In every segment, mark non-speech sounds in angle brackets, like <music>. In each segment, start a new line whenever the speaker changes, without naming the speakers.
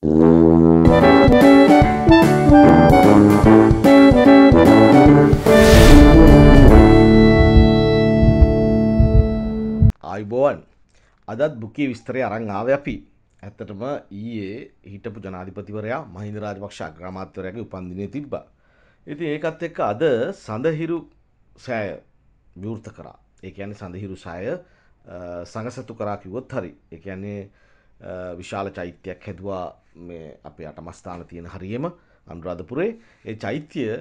අයිබෝන් අදත් බුකේ විස්තරය අරං ආව අපි ඇත්තටම ඊයේ හිටපු ජනාධිපතිවරයා මහින්ද රාජපක්ෂ අග්‍රාමාත්‍යවරයාගේ උපන්දිනය තිබ්බා. ඉතින් ඒකත් එක්ක අද සඳහිරු සෑය විවෘත කරා. ඒ කියන්නේ සඳහිරු සෑය සංගසතු කරා කිව්වොත් හරි. ඒ කියන්නේ විශාල චෛත්‍යයක් හැදුවා මේ අපේ අටමස්ථාන තියෙන හරියම අනුරාධපුරේ ඒ චෛත්‍යය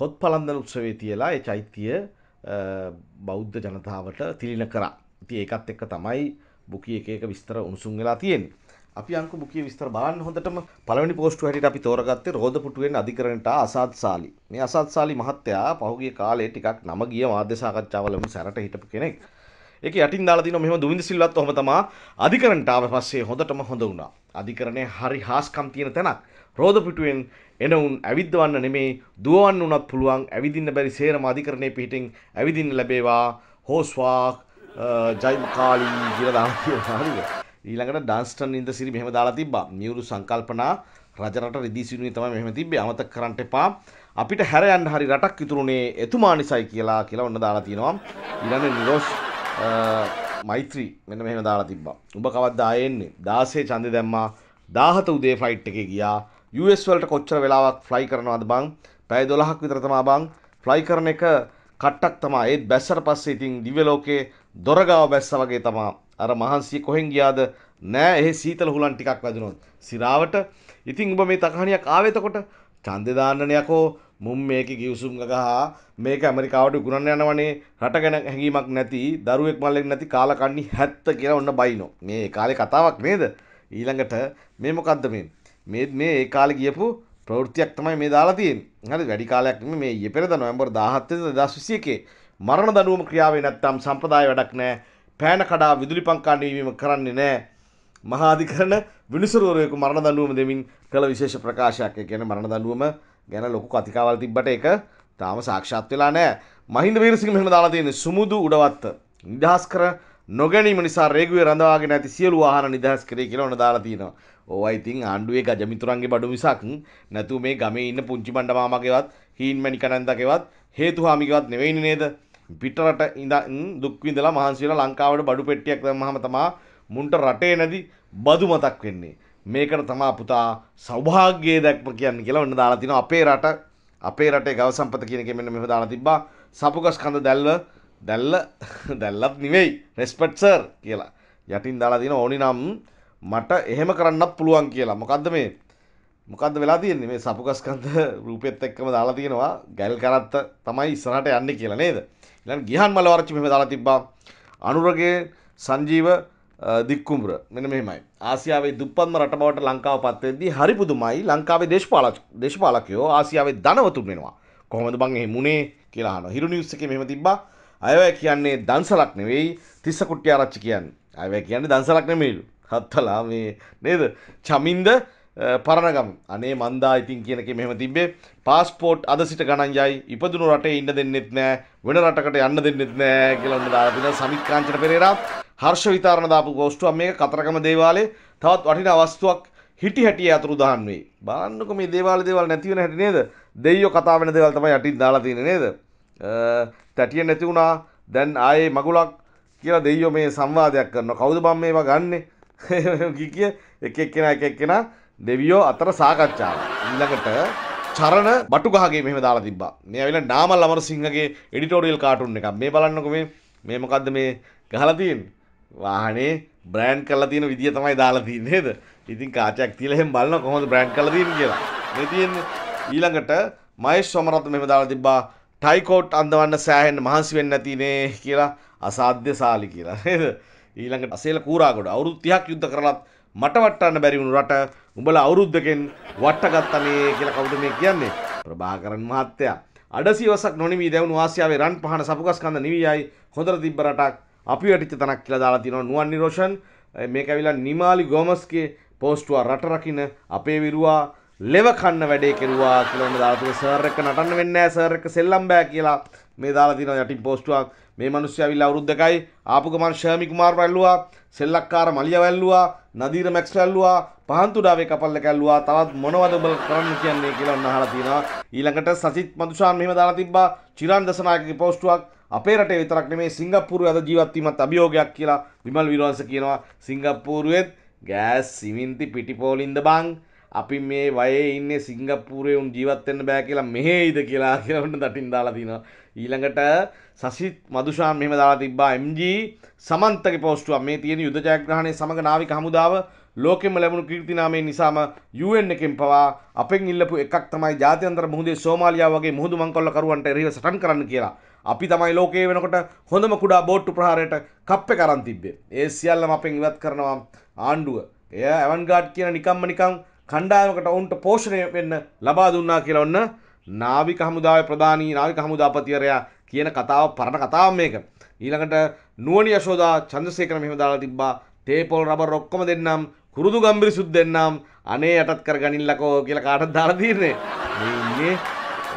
කොත් පලන්දන උත්සවේ තියලා ඒ චෛත්‍යය බෞද්ධ ජනතාවට තිලින කරා ති ඒකත් එක්ක තමයි බුකිය එක එක විස්තර උණුසුන් වෙලා තියෙන් අපි අංක බුකිය විස්තර බලන්න හොඳටම පළවෙනි පෝස්ට් හැටියට අපි තෝරගත්තේ රෝදපුටුවෙන් අධිකරණයට අසත්සාලි මේ අසත්සාලි මහත්තයා පහුගිය කාලේ ටිකක් නම ගිය මාධ්‍ය සාකච්ඡාවලම සැරට හිටපු කෙනෙක් ඒක යටින් දාලා තියෙනවා මෙහෙම දුමින්ද සිල්වත් ඔහම තමා අධිකරණට ආව පස්සේ හොඳටම හොඳ වුණා. අධිකරණේ හරි හාස්කම් තියෙන තැනක්. රෝද පිටුවෙන් එනවුන් ඇවිද්දවන්න නෙමේ දුවවන්න උනත් පුළුවන්. ඇවිදින්න බැරි සේරම අධිකරණේ පිටින් ඇවිදින්න ලැබේවා. හෝස්වාක් ජයිමකාලී කියලා දාලා හරිය. ඊළඟට ඩාන්ස්ටන් ඉන්ද සිරි මෙහෙම දාලා තිබ්බා. මියුරු සංකල්පනා රජරට රිදී සිරුනේ තමයි මෙහෙම තිබ්බේ. අමතක කරන්න එපා. අපිට හැර යන්න හරි රටක් ඉතුරුනේ එතුමා නිසයි කියලා කියලා ඔන්න දාලා තියෙනවා. ඊළඟ නිරෝෂ් මෛත්‍රී මෙන්න මෙහෙම දාලා තිබ්බා. උඹ කවද්ද ආයෙන්නේ? 16 ඡන්දෙ දැම්මා. 17 උදේ ෆ්ලයිට් එකේ ගියා. US වලට කොච්චර වෙලාවක් ෆ්ලයි කරනවද බං? පැය 12ක් විතර තමයි බං. ෆ්ලයි කරන එක කට්ටක් තමයි. ඒත් බැස්සට පස්සේ ඉතින් දිව්‍ය ලෝකේ දොරගාව බැස්සා වගේ තමයි. අර මහන්සිය කොහෙන් ගියාද? නෑ එහෙ සීතල හුලන් ටිකක් වැදුනොත්. සිරාවට ඉතින් උඹ මේ තකහණියක් ආවෙතකොට ඡන්දෙ දාන්නනේ යකෝ මුම් මේක ගිවසුම් ගහ මේක ඇමරිකාවට ගුණන්න යනවනේ රට ගැන හැඟීමක් නැති දරුවෙක් මල්ලෙක් නැති කාලකන්නේ හැත්ත කියලා ඔන්න බයිනෝ මේ කාලේ කතාවක් නේද ඊළඟට මේ මොකක්ද මේ මේ මේ ඒ කාලේ ගියපු ප්‍රවෘත්තියක් තමයි මේ දාලා තියෙන්නේ හරි වැඩි කාලයක් නෙමෙයි මේ ඊයේ පෙරේද නොවැම්බර් 17 2021 මරණ දඬුවම ක්‍රියාවේ නැත්නම් සම්ප්‍රදාය වැඩක් නැහැ පෑන කඩා විදුලි පංකාන්න වීම කරන්නේ නැහැ මහාධිකරණ විනිසුරුවරයෙකු මරණ දඬුවම දෙමින් කළ විශේෂ ප්‍රකාශයක් ඒ කියන්නේ මරණ දඬුවම ගැන ලොකු කතිකාවල් තිබ්බට එක තාම සාක්ෂාත් වෙලා නෑ මහින්ද වීරසිංහ මෙහෙම දාලා තියෙන්නේ සුමුදු උඩවත්ත නිදහස් කර නොගැනීම නිසා රේගුවේ රඳවාගෙන ඇති සියලු වාහන නිදහස් කරේ කියලා ඔන්න දාලා තියෙනවා. ඕවා ඉතින් ආණ්ඩුවේ ගජමිතුරන්ගේ බඩු මිසක් නැතු මේ ගමේ ඉන්න පුංචි බණ්ඩ මාමාගේවත් හීන් මණිකනන්දකේවත් හේතු හාමිකේවත් නෙවෙයිනේ නේද? පිටරට ඉඳන් දුක් විඳලා මහන්සි වෙලා ලංකාවට බඩු පෙට්ටියක් දැම්මහම තමා මුන්ට රටේ නැති බදු මතක් වෙන්නේ. මේකට තමා පුතා සෞභාග්‍යයේ දැක්ම කියන්නේ කියලා ඔන්න දාලා තිනවා අපේ රට අපේ රටේ ගව සම්පත කියන එකෙන් මෙන්න මෙහෙම දාලා තිබ්බා සපුකස් කඳ දැල්ව දැල්ල දැල්ලත් නෙවෙයි රෙස්පෙක්ට් සර් කියලා යටින් දාලා තිනවා ඕනි නම් මට එහෙම කරන්නත් පුළුවන් කියලා මොකද්ද මේ මොකද්ද වෙලා තියෙන්නේ මේ සපුකස් කඳ රූපෙත් එක්කම දාලා තිනවා ගැල් කරත්ත තමයි ඉස්සරහට යන්නේ කියලා නේද ඊළඟ ගිහන් මල වරච්චි මෙහෙම දාලා තිබ්බා අනුරගේ සංජීව දික්කුම්ර මෙන මෙමයි ආසියාවේ දුපත්ම රට බවට ලංකාව පත්වෙද්දී හරි පුදුමයි ලංකාවේ දේශපාල දේශපාලකයෝ ආසියාවේ ධනවතුන් වෙනවා කොහොමද බං එහෙ මුනේ කියලා අහනවා හිරු නිවුස් එකේ මෙහෙම තිබ්බා අයවැය කියන්නේ දන්සලක් නෙවෙයි තිස්ස කුට්ටිආරච්චි කියන්නේ අයවැය කියන්නේ දන්සලක් නෙමෙයිලු හත්තලා මේ නේද චමින්ද පරණගම් අනේ මන්දා ඉතින් කියනක මෙහම තිබේ පස්පෝට් අද සිට ගණන්යයි ඉපදුණු රටේ ඉන්න දෙන්නෙත් නෑ වෙන රටකට යන්න දෙන්නෙත් නෑ කියලන්න දාතින සමිත් කාංචට පෙරේරා හර්ෂ විතාරණ දාපු කෝස්ටුවක් මේක කතරගම දේවාලේ තවත් වටිනා වස්තුවක් හිටි හැටිය අතුරු දහන් වෙයි. බලන්නකො මේ දේවාල දේවල් නැති වෙන හැටි නේද? දෙයියෝ කතා වෙන දේවල් තමයි යටින් දාලා තියෙන්නේ නේද? තැටිය නැති වුණා. දැන් ආයේ මගුලක් කියලා දෙයියෝ මේ සංවාදයක් කරනවා. කවුද බම් මේවා ගන්නෙ? <laughs> කිය එක එක්කෙනා එක එක්කෙනා දෙවියෝ අතර සාකච්ඡාව. ඊළඟට චරණ බටු ගහගේ මෙහෙම දාලා තිබ්බා. මේ ඇවිල්ලා නාමල් අමරසිංහගේ එඩිටෝරියල් කාටුන් එකක්. මේ බලන්නකෝ මේ මේ මොකද්ද මේ ගහලා තියෙන්නේ? වාහනේ බ්‍රෑන්් කල තියෙන විදිිය තමයි දාලා තිය නේද ඉතින් කාචයක් තිලහෙම බලන්න කොහොඳ බ්‍රෑන්් කල තිීම කියලා නැතියෙන් ඊළඟට මයි සොමරත් මෙම දාලා තිබ්බා ටයිකෝට් අන්දවන්න සෑහෙන් මහන්සි වෙන්න තිනේ කියලා අසාධ්‍ය සාලි කියලා නේද ඊළඟට අසේල කූරාගොඩ අවුරුත්තියක් යුද්ධ කරලත් මට වටන්න බැරිවුණු රට උඹල අවුරුද්ධකෙන් වට්ටගත්තනේ කියලා කවුද මේ කියන්නේ ප්‍රභාකරන් මහත්තයා අඩසිවසක් නොනිමී දැවුණු ආසියාවේ රන් පහන සපුගස්කන්ද නිවියයි හොඳර තිබ්බ රටක් අපි වැටිච්ච තනක් කියලා දාලා තියෙනවා නුවන් නිරෝෂන් මේක ඇවිල්ලා නිමාලි ගෝමස්ගේ පෝස්ටුව රට රකින්න අපේ විරුවා ලෙව කන්න වැඩේ කෙරුවා කියලා ඔන්න දාලා තියෙන සර් එක නටන්න වෙන්නේ නැහැ සර් එක සෙල්ලම් බෑ කියලා මේ දාලා තියෙනවා යටින් පෝස්ටුවක් මේ මිනිස්සු ඇවිල්ලා අවුරුදු දෙකයි ආපු ගමන් ෂර්මි කුමාර් වැල්ලුවා සෙල්ලක්කාර මලිය වැල්ලුවා නදීර මැක්ස් වැල්ලුවා පහන්තුඩාවේ කපල්ල කැල්ලුවා තවත් මොනවද ඔබල කරන්න කියන්නේ කියලා ඔන්න අහලා තියෙනවා ඊළඟට සසිත් මදුෂාන් මෙහෙම දාලා තිබ්බා චිරන් දසනායකගේ පෝස්ටුවක් අපේ රටේ විතරක් නෙමේ සිංගප්පූරුවේ අද ජීවත් වීමත් අභියෝගයක් කියලා විමල් විරවංශ කියනවා සිංගප්පූරුවෙත් ගෑස් සිමෙන්ති පිටිපෝලින්ද බං අපි මේ වයේ ඉන්නේ සිංගප්පූරුවේ උන් ජීවත් වෙන්න බෑ කියලා මෙහෙයිද කියලා කියලා උන් දටින් දාලා තිනවා ඊළඟට සසිත් මදුෂාන් මෙහෙම දාලා තිබ්බා MG සමන්තගේ පෝස්ටුවක් මේ තියෙන යුද ජයග්‍රහණය සමග නාවික හමුදාව ලෝකෙම ලැබුණු කීර්ති නාමයෙන් නිසාම UN එකෙන් පවා අපෙන් ඉල්ලපු එකක් තමයි ජාත්‍යන්තර මුහුදේ සෝමාලියාව වගේ මුහුදු මංකොල්ලකරුවන්ට එරෙහිව සටන් කරන්න කියලා අපි තමයි ලෝකයේ වෙනකොට හොඳම කුඩා බෝට්ටු ප්‍රහාරයට කප්පේ කරන් තිබ්බේ. ඒ සියල්ලම අපෙන් ඉවත් කරනවා ආණ්ඩුව. එය ඇවන්ගාඩ් කියන නිකම්ම නිකම් කණ්ඩායමකට ඔවුන්ට පෝෂණය වෙන්න ලබා දුන්නා කියලා ඔන්න නාවික හමුදාවේ ප්‍රධානී නාවික හමුදාපතිවරයා කියන කතාව පරණ කතාවක් මේක. ඊළඟට නුවණ යශෝදා චන්ද්‍රසේකර මෙහෙම දාලා තිබ්බා තේපොල් රබර් ඔක්කොම දෙන්නම් කුරුදු ගම්බිරි සුද් දෙන්නම් අනේ යටත් කර ගනින්නකෝ කියලා කාටද දාලා තියෙන්නේ. මේ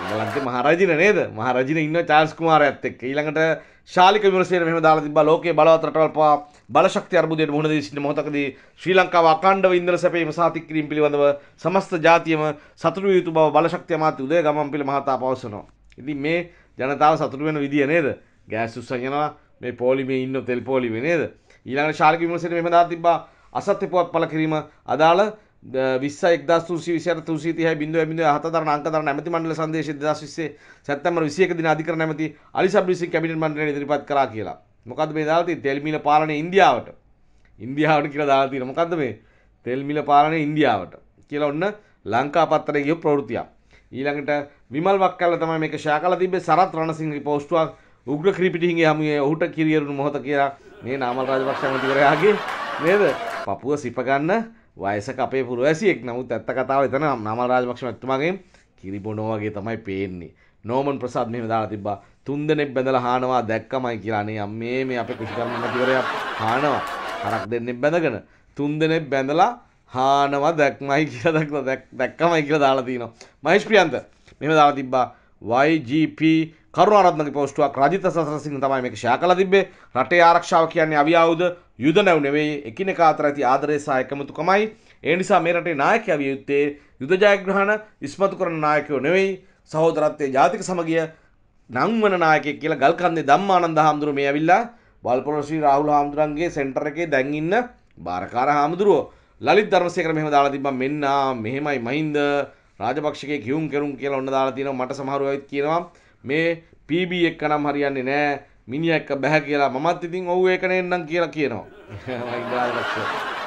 ගලන්ත මහරජන නේද මහරජන ඉන්න චාස්කුමාර ඇත්තෙක් ඊළඟට ශාලික විමසේ මෙම දාලා තිබ ලෝක බලවතරටවල් පා බලශක්ති අර්බුදයට මුහුණ සිට මොහොතකද ශ්‍රී ලංකාව අකණ්ඩව ඉන්දර සැපේ මසාතික් කිරීම පිළිබඳව සමස්ත ජාතියම සතුරු යුතු බව බලශක්ති අමාත්‍ය උදය ගමන් පිළ මහතා පවසනවා. ඉතින් මේ ජනතාව සතුරු වෙන විදිය නේද? ගෑස් උස්සන් යනවා මේ පොලිමේ ඉන්න තෙල් පොලිමේ නේද? ඊළඟට ශාලික විමසේට මෙහෙම දාලා තිබ්බා අසත්‍ය පුවත් පළ කිරීම අදාළ විස්ස එක්දස් තුන්සි විසිර තුන්සී තිහයි බිඳුව බිඳුව හතර අංකතර නැමැති මණ්ඩල සංදේශය 2020 සැප්තැම්බර් 21 දින අධිකරණ නැමැති අලිසබ් විසින් කැබිනට් මණ්ඩලයට ඉදිරිපත් කරා කියලා. මොකද්ද මේ දාලා තියෙන්නේ? තෙල් මිල පාලනය ඉන්දියාවට. ඉන්දියාවට කියලා දාලා තියෙන මොකද්ද මේ? තෙල් මිල පාලනය ඉන්දියාවට කියලා ඔන්න ලංකා පත්තරේ ගිය ප්‍රවෘත්තියක්. ඊළඟට විමල් වක්කල්ලා තමයි මේක ෂෙයා කරලා තිබ්බේ සරත් රණසිංහගේ පෝස්ටුවක් උග්‍ර ක්‍රීපිටිහිගේ හමුවේ ඔහුට කිරියරුණු මොහොත කියලා මේ නාමල් රාජපක්ෂ ඇමතිවරයාගේ නේද? පපුව සිප ගන්න වයසක අපේ පුරවැසියෙක් නමුත් ඇත්ත කතාව එතන නමල් රාජපක්ෂ මැතිතුමාගේ කිරිබොනෝ වගේ තමයි පේන්නේ. නෝමන් ප්‍රසාද් මෙහෙම දාලා තිබ්බා. තුන් දෙනෙක් බැඳලා හානවා දැක්කමයි කියලා. අනේ අම්මේ මේ අපේ කුෂිකර්ම මැතිවරයා හානවා. හරක් දෙන්නෙක් බැඳගෙන තුන් දෙනෙක් බැඳලා හානවා දැක්මයි කියලා දැක්කමයි කියලා දාලා තිනවා. මහේෂ් ප්‍රියන්ත මෙහෙම දාලා තිබ්බා. YGP කරුණාරත්නගේ පෝස්ටුවක් රජිත සසරසිංහ තමයි මේක ෂෙයා කළා තිබ්බේ රටේ ආරක්ෂාව කියන්නේ අවියවුද යුද නැව් නෙවෙයි එකිනෙකා අතර ඇති ආදරය සහ එකමුතුකමයි ඒ නිසා මේ රටේ නායකයා විය යුත්තේ යුද ජයග්‍රහණ ඉස්මතු කරන නායකයෝ නෙවෙයි සහෝදරත්වයේ ජාතික සමගිය නංවන නායකයෙක් කියලා ගල්කන්දේ ධම්මානන්ද හාමුදුරුවෝ මේ ඇවිල්ලා වල්පොල ශ්‍රී රාහුල හාමුදුරන්ගේ සෙන්ටර් එකේ දැන් ඉන්න බාරකාර හාමුදුරුවෝ ලලිත් ධර්මසේකර මෙහෙම දාලා තිබ්බා මෙන්න මෙහෙමයි මහින්ද රාජපක්ෂගේ කියුම් කරුම් කියලා ඔන්න දාලා තියෙනවා මට සමහරව ඇවිත් කියනවා මේ PB එක නම් හරියන්නේ නෑ මිනිහ එක බැහැ කියලා මමත් ඉතින් ඔව් ඒක නෙන්නම් කියලා කියනවා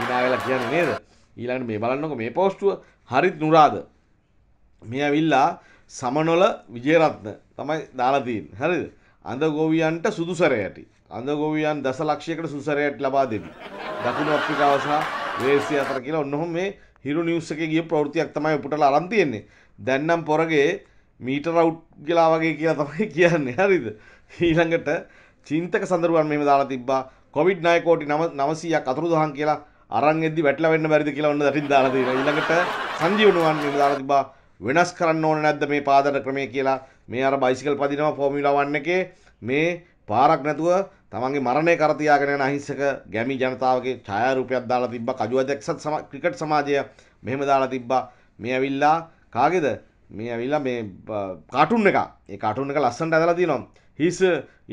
හිනා <laughs> වෙලා කියන්නේ නේද ඊළඟට මේ බලන්නකො මේ පෝස්ටුව හරිත් නුරාද මේ ඇවිල්ලා සමනොල විජේරත්න තමයි දාලා තියෙන්නේ හරිද අඳ ගොවියන්ට සුදුසරයටි අඳ ගොවියන් දසලක්ෂයකට සුසරයට ලබා දෙවි දකුණු අප්‍රිකාව සහ වේල්සිය අතර කියලා ඔන්නොහොම මේ හිරු නිවුස් එකේ ගිය ප්‍රවෘත්තියක් තමයි උපුටලා අරන් තියෙන්නේ දැන් නම් පොරගේ මීට රව් කියලා වගේ කියලා තමයි <laughs> කියන්නේ හරිද ඊළඟට චින්තක සඳරුවන් මෙහෙම දාලා තිබ්බා කොවිඩ් 9 කෝටි 900ක් අතුරුදහන් කියලා අරන් එද්දි වැටලා වෙන්න බැරිද කියලා ඔන්න දරින් දාලා තියෙනවා ඊළඟට සංජීවනුවන් මෙහෙම දාලා තිබ්බා වෙනස් කරන්න ඕන නැද්ද මේ පාදන ක්‍රමය කියලා මේ අර බයිසිකල් පදිනවා ෆෝමියුලා 1 එකේ මේ පාරක් නැතුව තමන්ගේ මරණය කර තියාගෙන යන අහිංසක ගැමි ජනතාවගේ ඡායාරූපයක් දාලා තිබ්බා කජුව ජැක්සන් ක්‍රිකට් සමාජය මෙහෙම දාලා තිබ්බා මේ ඇවිල්ලා කාගේද මේ ඇවිල්ලා මේ කාටුන් එක ඒ කාටුන් එක ලස්සන්ට ඇදලා තියෙනවා හිස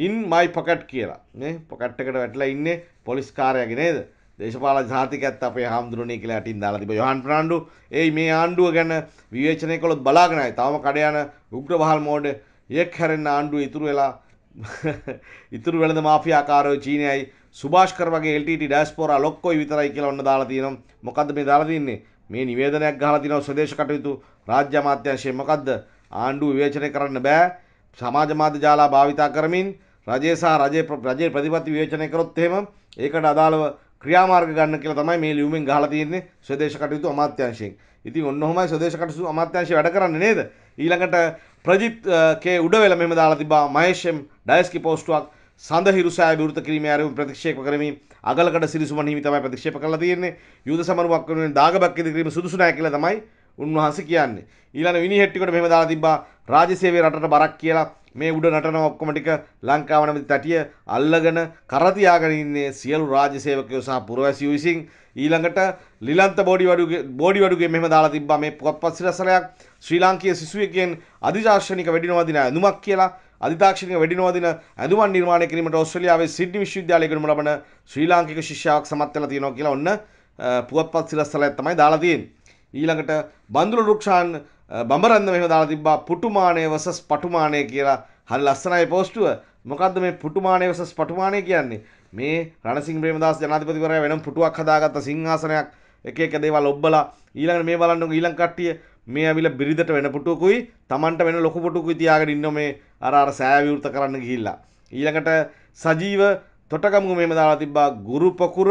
ඉන් මයි පොකට් කියලා මේ පොකට් එකට වැටලා ඉන්නේ පොලිස් කාර්යයගේ නේද දේශපාල ජාතිකයත් අපේ හාමුදුරනේ කියලා අටින් දාලා තිබ්බා යොහන් ප්‍රනාන්ඩු ඒ මේ ආණ්ඩුව ගැන විවේචනය කළොත් බලාගෙන ආයි තාම කඩ යන උග්‍රවහල් මෝඩ යෙක් හැරෙන්න ආණ්ඩුව ඉතුරු වෙලා <laughs> ඉතුරු වෙළඳ මාෆියාකාරයෝ චීනයයි සුභාෂ්කර වගේ LTT ඩයස්පෝරා ලොක්කොයි විතරයි කියලා ඔන්න දාලා තියෙනවා මොකද්ද මේ දාලා තින්නේ මේ නිවේදනයක් ගහලා තිනවා ස්වදේශ කටයුතු රාජ්‍ය අමාත්‍යාංශයේ මොකද්ද ආණ්ඩුව විවේචනය කරන්න බෑ සමාජ මාධ්‍ය ජාලා භාවිතා කරමින් රජය සහ රජයේ රජයේ ප්‍රතිපත්ති විවේචනය කරොත් එහෙම ඒකට අදාළව ක්‍රියාමාර්ග ගන්න කියලා තමයි මේ ලියුමෙන් ගහලා තියෙන්නේ ස්වදේශ කටයුතු අමාත්‍යාංශයෙන්. ඉතින් ඔන්න ඔහොමයි ස්වදේශ කටයුතු අමාත්‍යාංශය වැඩ කරන්නේ නේද? ඊළඟට ප්‍රජිත් කේ උඩවැල මෙහෙම දාලා තිබ්බා මහේෂ් එම් ඩයස්කි පෝස්ටුවක් සඳහිරු සෑය විරුද්ධ කිරීමේ ආරම්භ ප්‍රතික්ෂේප කරමින් අගලකට සිරිසුමන හිමි තමයි ප්‍රතික්ෂේප කරලා තියෙන්නේ යුද සමරුවක් වෙනුවෙන් දාගබක් ඉදිරිම සුදුසු නැහැ කියලා තමයි උන්වහන්සේ කියන්නේ. ඊළඟ විනි හෙට්ටිකොට මෙහෙම දාලා තිබ්බා රාජසේවයේ රටට බරක් කියලා මේ උඩ නටන ඔක්කොම ටික ලංකාව නැමැති තටිය අල්ලගෙන කර තියාගෙන ඉන්නේ සියලු රාජසේවකයෝ සහ පුරවැසියෝ විසින් ඊළඟට ලිලන්ත බෝඩි වඩුගේ බෝඩි වඩුගේ මෙහෙම දාලා තිබ්බා මේ පුවත්පත් සිරසලයක් ශ්‍රී ලාංකීය සිසුවෙකුගෙන් අධිශාස්ත්‍රණික වෙඩිනවදින ඇඳුමක් කියලා අධිතාක්ෂණික වෙඩිනවදින ඇඳුමක් නිර්මාණය කිරීමට ඕස්ට්‍රේලියාවේ සිඩ්නි විශ්වවිද්‍යාලයේ ගනුම ලබන ශ්‍රී ලාංකික ශිෂ්‍යාවක් සමත් වෙලා තියෙනවා කියලා ඔන්න පුවත්පත් සිරසලයක් තමයි දාලා තියෙන්නේ ඊළඟට බන්දුල රුක්ෂාන් බඹරන්න මෙහෙම දාලා තිබ්බා පුටුමානය වසස් පටුමානය කියලා හරි ලස්සනයි පෝස්ටුව මොකද්ද මේ පුටුමානය වසස් පටුමානය කියන්නේ මේ රණසිංහ ප්‍රේමදාස ජනාධිපතිවරයා වෙනම පුටුවක් හදාගත්ත සිංහාසනයක් එක එක දේවල් ඔබ්බලා ඊළඟට මේ බලන්න ඊළඟ කට්ටිය මේ ඇවිල්ලා බිරිඳට වෙන පුටුවකුයි Tamanට වෙන ලොකු පුටුවකුයි තියාගෙන ඉන්න මේ අර අර සෑ විවෘත කරන්න ගිහිල්ලා ඊළඟට සජීව තොටගමුගු මෙහෙම දාලා තිබ්බා ගුරු පකුර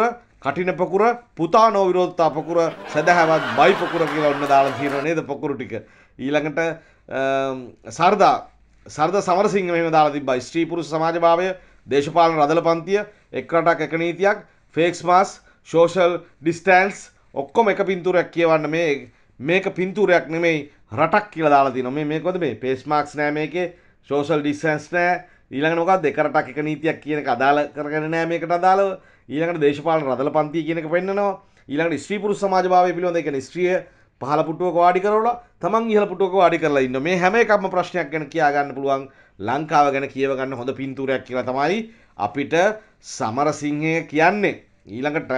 කටින පොකුර පුතා නෝවිරෝධතා පොකුර සැදැහැවත් බයි පොකුර කියලා ඔන්න දාලා තියෙනවා නේද පොකුරු ටික. ඊළඟට සර්දා සර්ද සමරසිංහ මෙහෙම දාලා තිබ්බා. ස්ත්‍රී පුරුෂ සමාජභාවය, දේශපාලන රදල පන්තිය, එක් රටක් එක නීතියක්, ෆේක්ස් මාස්, සෝෂල් ඩිස්ටැන්ස් ඔක්කොම එක පින්තූරයක් කියවන්න මේ මේක පින්තූරයක් නෙමෙයි රටක් කියලා දාලා තිනවා. මේ මේකද මේ පේස් මාක්ස් නෑ මේකේ. සෝෂල් ඩිස්ටැන්ස් නෑ. ඊළඟට මොකක්ද එක රටක් එක නීතියක් කියන එක අදාළ කරගෙන නෑ මේකට අදාළව. ඊළඟට දේශපාලන රදල පන්තිය කියන එක පෙන්නනවා ඊළඟට ස්ත්‍රී පුරුෂ සමාජභාවය පිළිබඳ ඒ කියන්නේ ස්ත්‍රිය පහළ පුටුවක වාඩි කරවලා තමන් ඉහළ පුටුවක වාඩි කරලා ඉන්න මේ හැම එකක්ම ප්‍රශ්නයක් ගැන කියා ගන්න පුළුවන් ලංකාව ගැන කියව ගන්න හොඳ පින්තූරයක් කියලා තමයි අපිට සමරසිංහය කියන්නේ ඊළඟට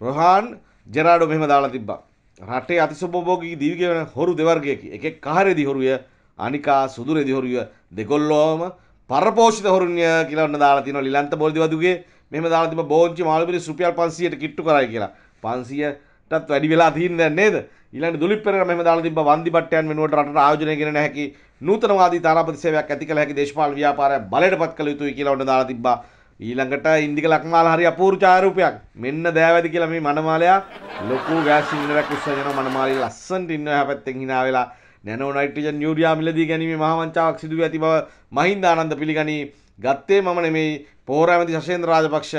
රොහාන් ජෙරාඩෝ මෙහෙම දාලා තිබ්බා රටේ අතිසුභෝගී දීවිගේ වෙන හොරු දෙවර්ගයකි එකෙක් කහරෙදි හොරුය අනිකා සුදු රෙදි හොරුය දෙකොල්ලෝම පරපෝෂිත හොරුන්ය කියලා ඔන්න දාලා තිනවා ලිලන්ත බෝල්දිවදුගේ මෙහෙම දාලා තිබ්බ බෝංචි මාළු මිරිස් රුපියල් 500ට කිට්ටු කරයි කියලා. 500ටත් වැඩි වෙලා තියෙන දැන් නේද? ඊළඟට දුලිප් පෙරේරා මෙහෙම දාලා තිබ්බ වන්දි බට්ටයන් වෙනුවට රටට ආයෝජනය කරන හැකි නූතනවාදී තානාපති සේවයක් ඇති කළ හැකි දේශපාලන ව්‍යාපාරය බලයටපත් කළ යුතුයි කියලා උඩ දාලා තිබ්බා. ඊළඟට ඉන්දික ලක්මාල හරි අපූර්ව ඡායරූපයක්. මෙන්න දෑවැදි කියලා මේ මනමාලයා ලොකු ගෑස් සිලින්ඩරයක් උස්සගෙන යනවා මනමාලිය ලස්සනට ඉන්නවා හැපැත්තෙන් hina වෙලා. නැනෝ නයිට්‍රජන් යූරියා මිලදී ගැනීමේ මහාවංචාවක් සිදුවී ඇති බව මහින්දානන්ද පිළිගනී. ගත්තේ මම නෙමෙයි පෝරෑමති ශෂේන්ද්‍ර රාජපක්ෂ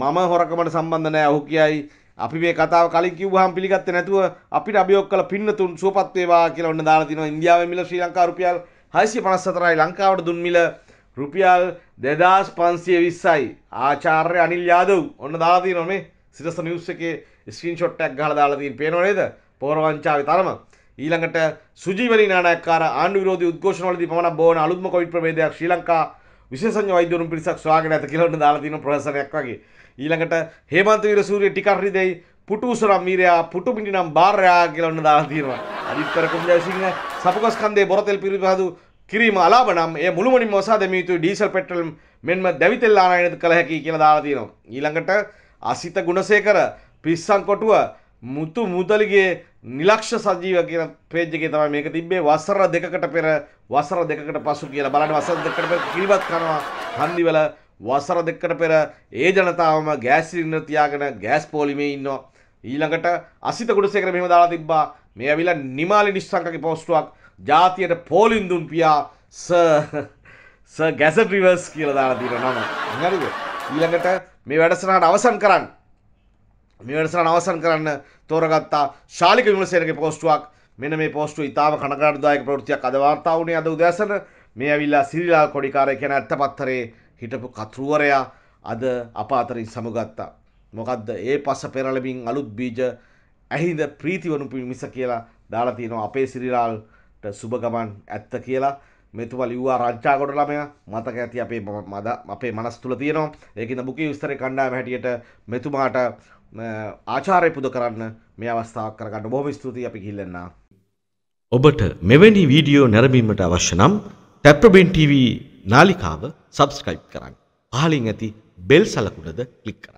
මම හොරකමට සම්බන්ධ නෑ ඔහු කියයි අපි මේ කතාව කලින් කිව්වහම පිළිගත්තේ නැතුව අපිට අභියෝග කළ පින්නතුන් සුවපත් වේවා කියලා ඔන්න දාලා තිනවා ඉන්දියාවේ මිල ශ්‍රී ලංකා රුපියල් 654යි ලංකාවට දුන් මිල රුපියල් දෙදස් පන්සිය විස්සයි ආචාර්ය අනිල් යාදව් ඔන්න දාලාදී නොමේ සිරස නිවස් එකේ ස්ක්‍රීන් ෂොට්ටයක් ගහලා දාලාදී පේනව නේද පෝරවංචාවේ තරම ඊළඟට සුජීවනී නාටකකාර ආණ්ඩු විරෝධී උද්ඝෝෂණවලදී පමණක් බවන අලුත්ම කොවිඩ් ප්‍රභේදයක් ශ්‍රී ලංකා විශේෂඥ වෛද්‍යවරුන් පිරිසක් සොයාගෙන ඇත කියලා ඔන්න දාලා තියෙන ප්‍රහසනයක් වගේ. ඊළඟට හේමන්ත වීරසූරිය ටිකක් රිදෙයි පුටුසරම් මීරයා පුටු පිටිනම් බාරයා කියලා ඔන්න දාලා තියෙනවා. අදිත්තර කුම්ජයසිංහ සපුකස්කන්දේ බොරතෙල් පිරිපහදු කිරීම අලාබ නම් එය මුළුමනින්ම ඔසා දැමිය යුතුයි ඩීසල් පෙට්‍රල් මෙන්ම දැවිතෙල් ආනයනද කළ හැකි කියලා දාලා තියෙනවා. ඊළඟට අසිත ගුණසේකර පිස්සන් කොටුව මුතු මුදලිගේ නිලක්ෂ සජීව කියන පේජ් එකේ තමයි මේක තිබ්බේ වසර දෙකකට පෙර වසර දෙකකට පසු කියලා බලන්න වසර දෙකකට පෙර කිරිබත් කරනවා හන්දිවල වසර දෙකකට පෙර ඒ ජනතාවම ගෑස් සිලින්ඩර් තියාගෙන ගෑස් පොලිමේ ඉන්නවා ඊළඟට අසිත ගුණසේකර මෙහෙම දාලා තිබ්බා මේ ඇවිල්ලා නිමාලි නිස්සංකගේ පෝස්ටුවක් ජාතියට පෝලින් දුන් පියා ස ස ගැසට් රිවර්ස් කියලා දාලා තියෙනවා නම හරිද ඊළඟට මේ වැඩසටහන අවසන් කරන්න මේ වැඩසටහන අවසන් කරන්න තෝරගත්තා ශාලික විමලසේනගේ පෝස්ටුවක් මෙන්න මේ පෝස්ටුව ඉතාම කනගාටුදායක ප්‍රවෘත්තියක් අද වාර්තා වුණේ අද උදෑසන මේ ඇවිල්ලා සිරිලා කොඩිකාරය කියන ඇත්තපත්තරේ හිටපු කතුරුවරයා අද අප අතරින් සමුගත්තා. මොකක්ද ඒ පස පෙරලමින් අලුත් බීජ ඇහිද ප්‍රීතිවනු පිමිස කියලා දාලා තියෙනවා අපේ සිරිලාල්ට සුභගමන් ඇත්ත කියලා මෙතුවල් යවා රංචා ගොඩ ළමය මතක ඇති අපේ මද අපේ මනස් තුළ තියෙනවා ඒකන බුකි විස්තර කණ්ඩාම හැටියට මෙතුමාට ආචාරය පුද කරන්න මේ අවස්ථාවක් කරගන්න බොහොම ස්තුතියි අපි ගිහිල්ලන්න. ඔබට මෙවැනි වීඩියෝ නැරඹීමට අවශ්‍ය නම් ටැප්‍රබෙන් TV නාලිකාව සබස්ක්‍රයිබ් කරන්න. පහලින් ඇති බෙල් සලකුණද ක්ලික් කරන්න.